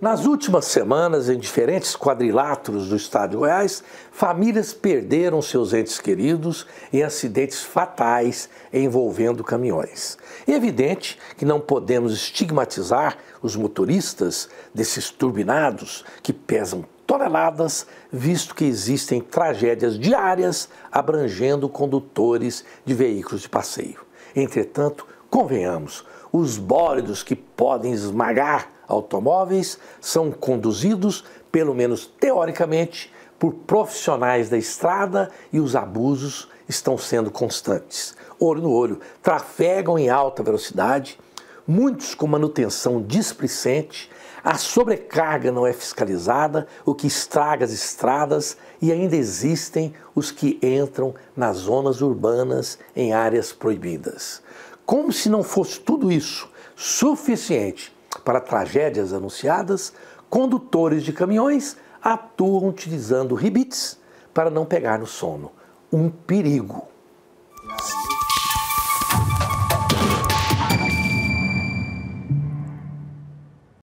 Nas últimas semanas, em diferentes quadriláteros do estado de Goiás, famílias perderam seus entes queridos em acidentes fatais envolvendo caminhões. É evidente que não podemos estigmatizar os motoristas desses turbinados que pesam toneladas, visto que existem tragédias diárias abrangendo condutores de veículos de passeio. Entretanto, Convenhamos, os bólidos que podem esmagar automóveis são conduzidos, pelo menos teoricamente, por profissionais da estrada e os abusos estão sendo constantes. Olho no olho, trafegam em alta velocidade, muitos com manutenção displicente, a sobrecarga não é fiscalizada, o que estraga as estradas e ainda existem os que entram nas zonas urbanas em áreas proibidas. Como se não fosse tudo isso suficiente para tragédias anunciadas, condutores de caminhões atuam utilizando rebites para não pegar no sono. Um perigo.